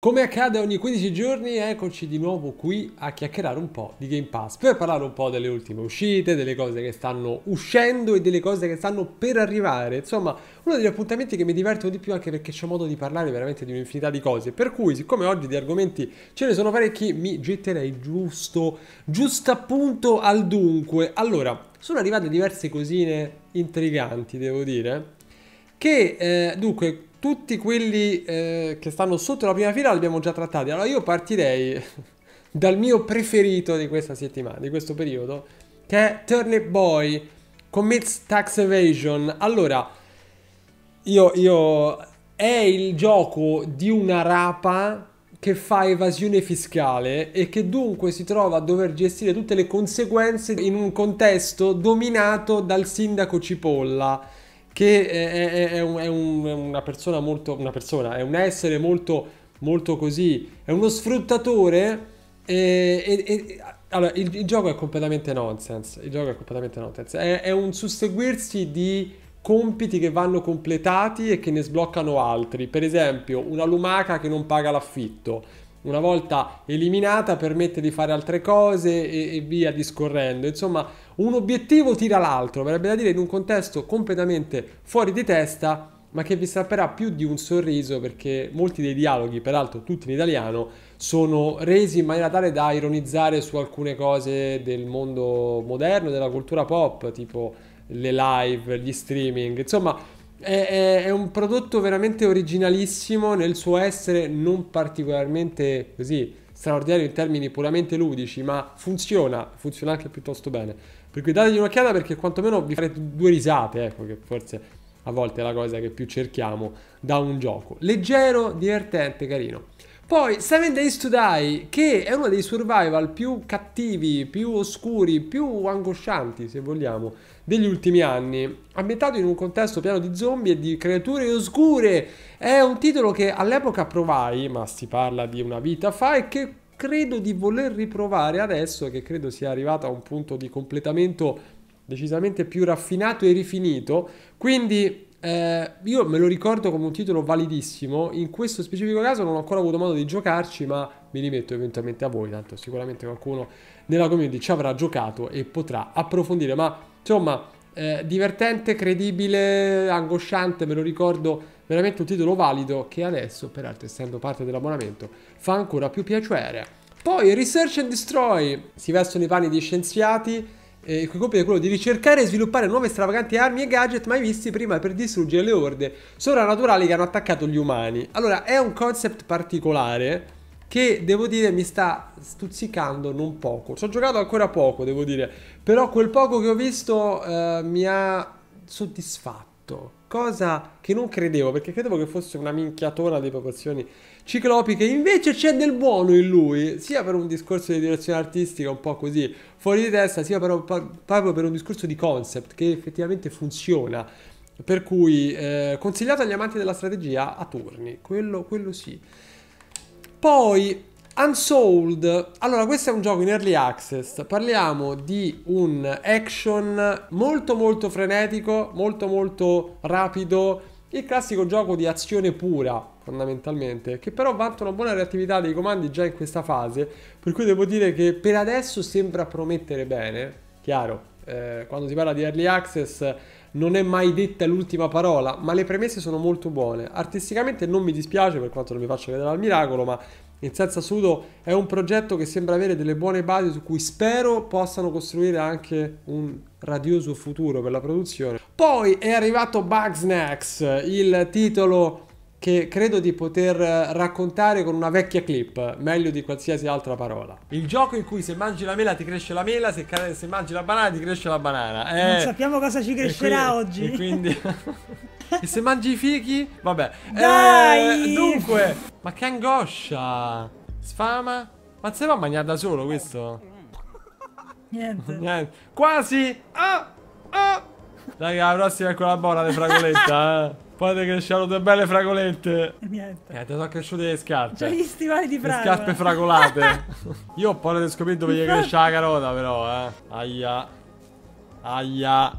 Come accade ogni 15 giorni, eccoci di nuovo qui a chiacchierare un po' di Game Pass per parlare un po' delle ultime uscite, delle cose che stanno uscendo e delle cose che stanno per arrivare. Insomma, uno degli appuntamenti che mi divertono di più anche perché c'è modo di parlare veramente di un'infinità di cose. Per cui, siccome oggi di argomenti ce ne sono parecchi, mi getterei giusto, giusto appunto al dunque. Allora, sono arrivate diverse cosine intriganti, devo dire. Che eh, dunque tutti quelli eh, che stanno sotto la prima fila li abbiamo già trattati. Allora io partirei dal mio preferito di questa settimana, di questo periodo, che è Turnip Boy Commits Tax Evasion. Allora, io, io... È il gioco di una rapa che fa evasione fiscale e che dunque si trova a dover gestire tutte le conseguenze in un contesto dominato dal sindaco Cipolla che è, è, è, un, è un, una persona molto, una persona, è un essere molto, molto così, è uno sfruttatore e, e, e, allora, il, il, gioco è completamente nonsense. Il gioco è completamente nonsense. È, è, un susseguirsi di compiti che vanno completati e che ne sbloccano altri. Per esempio, una lumaca che non paga l'affitto una volta eliminata permette di fare altre cose e, e via discorrendo. Insomma, un obiettivo tira l'altro, verrebbe da dire in un contesto completamente fuori di testa, ma che vi strapperà più di un sorriso perché molti dei dialoghi, peraltro tutti in italiano, sono resi in maniera tale da ironizzare su alcune cose del mondo moderno, della cultura pop, tipo le live, gli streaming, insomma è, è, un prodotto veramente originalissimo nel suo essere non particolarmente così straordinario in termini puramente ludici, ma funziona, funziona anche piuttosto bene. Per cui dategli un'occhiata perché quantomeno vi farete due risate, ecco che forse a volte è la cosa che più cerchiamo da un gioco. Leggero, divertente, carino. Poi Seven Days to Die, che è uno dei survival più cattivi, più oscuri, più angoscianti, se vogliamo, degli ultimi anni. Ambientato in un contesto pieno di zombie e di creature oscure. È un titolo che all'epoca provai, ma si parla di una vita fa, e che credo di voler riprovare adesso, che credo sia arrivato a un punto di completamento decisamente più raffinato e rifinito. Quindi eh, io me lo ricordo come un titolo validissimo, in questo specifico caso non ho ancora avuto modo di giocarci, ma mi rimetto eventualmente a voi, tanto sicuramente qualcuno nella community ci avrà giocato e potrà approfondire, ma insomma eh, divertente, credibile, angosciante, me lo ricordo veramente un titolo valido che adesso, peraltro essendo parte dell'abbonamento, fa ancora più piacere. Poi Research and Destroy, si vestono i panni di scienziati, eh, il cui compito è quello di ricercare e sviluppare nuove stravaganti armi e gadget mai visti prima per distruggere le orde sovrannaturali che hanno attaccato gli umani. Allora, è un concept particolare che devo dire mi sta stuzzicando non poco. Ci ho giocato ancora poco, devo dire, però quel poco che ho visto eh, mi ha soddisfatto cosa che non credevo, perché credevo che fosse una minchiatona di proporzioni ciclopiche, invece c'è del buono in lui, sia per un discorso di direzione artistica un po' così fuori di testa, sia però proprio per un discorso di concept che effettivamente funziona. Per cui eh, consigliato agli amanti della strategia a turni, quello, quello sì. Poi Unsold, allora questo è un gioco in early access, parliamo di un action molto molto frenetico, molto molto rapido, il classico gioco di azione pura fondamentalmente, che però vanta una buona reattività dei comandi già in questa fase, per cui devo dire che per adesso sembra promettere bene, chiaro, eh, quando si parla di early access non è mai detta l'ultima parola, ma le premesse sono molto buone. Artisticamente non mi dispiace per quanto non mi faccia vedere al miracolo, ma in Senza Sudo è un progetto che sembra avere delle buone basi su cui spero possano costruire anche un radioso futuro per la produzione. Poi è arrivato Bugsnax, il titolo che credo di poter raccontare con una vecchia clip, meglio di qualsiasi altra parola. Il gioco in cui se mangi la mela ti cresce la mela, se, se mangi la banana ti cresce la banana. Eh, non sappiamo cosa ci crescerà e quindi, oggi. E quindi... E se mangi i fichi? Vabbè. Dai! Eh, dunque, ma che angoscia! Sfama? Ma se va a mangiare da solo questo? Niente. Niente. Quasi! Ah! Ah! Raga, la prossima è quella buona, le fragolette, eh. Poi ti cresciano due belle fragolette. Niente. Eh, ti sono cresciute le scarpe. C'è gli stivali di fragola. Le scarpe fragolate. Io ho paura di scoperto dove gli cresce la carota, però, eh. Aia. Aia.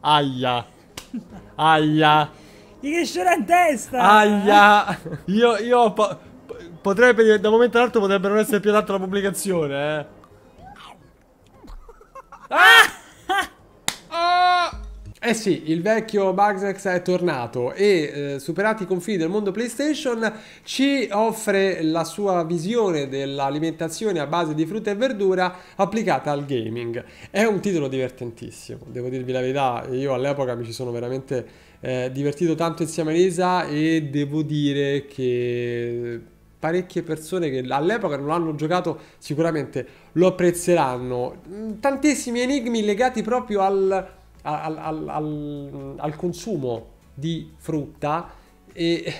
Aia. Aia. Gli ristorante a testa. Aia. Io, io po potrebbe, da un momento all'altro potrebbe non essere più adatto alla pubblicazione, eh. Ah! Eh sì, il vecchio Bugsnax è tornato e eh, superati i confini del mondo PlayStation ci offre la sua visione dell'alimentazione a base di frutta e verdura applicata al gaming. È un titolo divertentissimo, devo dirvi la verità, io all'epoca mi ci sono veramente eh, divertito tanto insieme a Lisa e devo dire che parecchie persone che all'epoca non hanno giocato sicuramente lo apprezzeranno. Tantissimi enigmi legati proprio al al, al, al, al consumo di frutta e,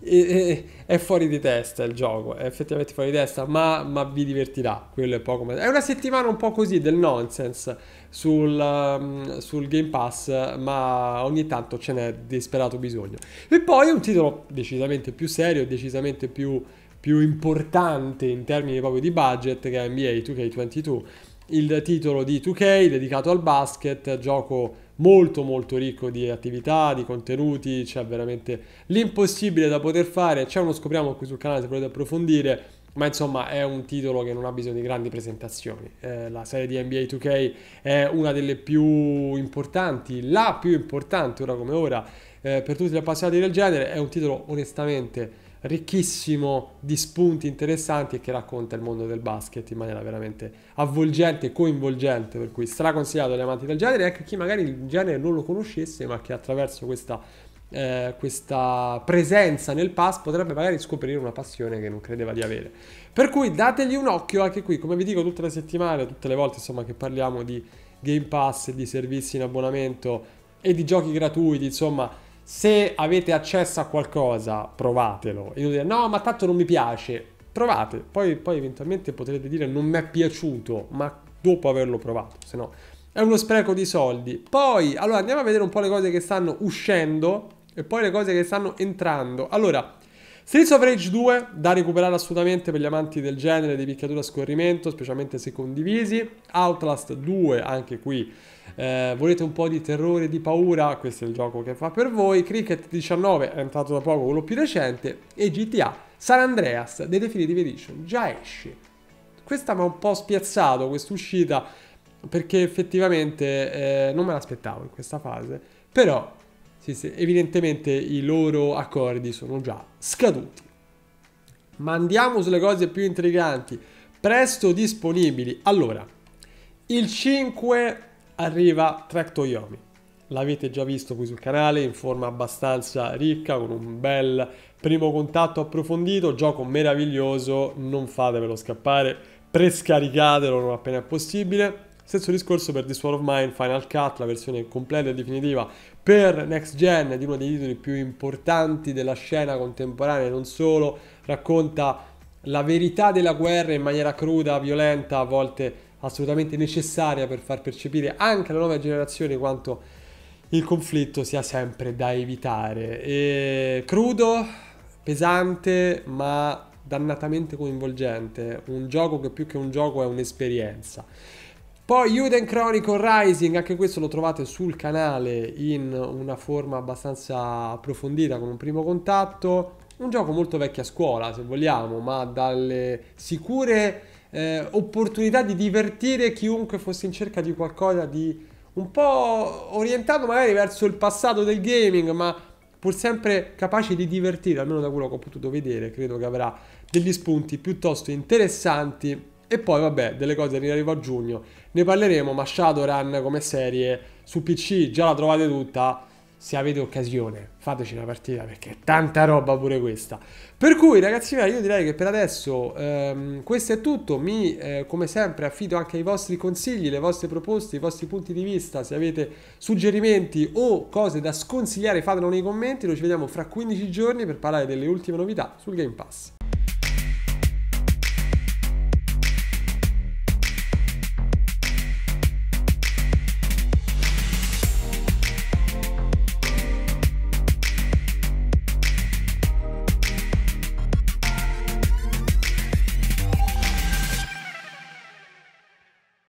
e, è fuori di testa il gioco, è effettivamente fuori di testa, ma, ma vi divertirà. Quello è poco. È una settimana un po' così del nonsense sul, um, sul, Game Pass, ma ogni tanto ce n'è disperato bisogno. E poi un titolo decisamente più serio, decisamente più, più importante in termini proprio di budget, che è NBA 2K22 il titolo di 2K dedicato al basket, gioco molto molto ricco di attività, di contenuti, c'è veramente l'impossibile da poter fare, c'è uno scopriamo qui sul canale se volete approfondire, ma insomma è un titolo che non ha bisogno di grandi presentazioni. Eh, la serie di NBA 2K è una delle più importanti, la più importante ora come ora eh, per tutti gli appassionati del genere, è un titolo onestamente ricchissimo di spunti interessanti e che racconta il mondo del basket in maniera veramente avvolgente e coinvolgente, per cui straconsigliato agli amanti del genere e anche chi magari il genere non lo conoscesse, ma che attraverso questa, eh, questa presenza nel pass potrebbe magari scoprire una passione che non credeva di avere. Per cui dategli un occhio anche qui, come vi dico tutte le settimane, tutte le volte insomma che parliamo di Game Pass, di servizi in abbonamento e di giochi gratuiti, insomma se avete accesso a qualcosa, provatelo. E dite, no, ma tanto non mi piace. Provate, poi, poi eventualmente potrete dire non mi è piaciuto, ma dopo averlo provato, se no è uno spreco di soldi. Poi, allora, andiamo a vedere un po' le cose che stanno uscendo e poi le cose che stanno entrando. Allora, Streets of Rage 2 da recuperare assolutamente per gli amanti del genere di picchiatura a scorrimento, specialmente se condivisi. Outlast 2 anche qui. Eh, volete un po' di terrore, e di paura? Questo è il gioco che fa per voi. Cricket 19 è entrato da poco, quello più recente. E GTA San Andreas The Definitive Edition già esce. Questa mi ha un po' spiazzato questa uscita perché effettivamente eh, non me l'aspettavo in questa fase. Però sì, sì, evidentemente i loro accordi sono già scaduti. Ma andiamo sulle cose più intriganti, presto disponibili. Allora, il 5 arriva Tractoyomi. L'avete già visto qui sul canale in forma abbastanza ricca, con un bel primo contatto approfondito, gioco meraviglioso, non fatevelo scappare, prescaricatelo non appena è possibile. Stesso discorso per The War of Mine, Final Cut, la versione completa e definitiva per Next Gen, di uno dei titoli più importanti della scena contemporanea non solo, racconta la verità della guerra in maniera cruda, violenta, a volte assolutamente necessaria per far percepire anche alla nuova generazione quanto il conflitto sia sempre da evitare. E crudo, pesante, ma dannatamente coinvolgente, un gioco che più che un gioco è un'esperienza. Poi Juden Chronicle Rising, anche questo lo trovate sul canale in una forma abbastanza approfondita con un primo contatto. Un gioco molto vecchia scuola, se vogliamo, ma dalle sicure eh, opportunità di divertire chiunque fosse in cerca di qualcosa di un po' orientato magari verso il passato del gaming, ma pur sempre capace di divertire, almeno da quello che ho potuto vedere, credo che avrà degli spunti piuttosto interessanti e poi, vabbè, delle cose in arrivo a giugno. Ne parleremo, ma Shadowrun come serie su PC già la trovate tutta. Se avete occasione, fateci una partita perché è tanta roba pure questa. Per cui, ragazzi io direi che per adesso ehm, questo è tutto. Mi, eh, come sempre, affido anche ai vostri consigli, le vostre proposte, i vostri punti di vista. Se avete suggerimenti o cose da sconsigliare, fatelo nei commenti. Noi ci vediamo fra 15 giorni per parlare delle ultime novità sul Game Pass.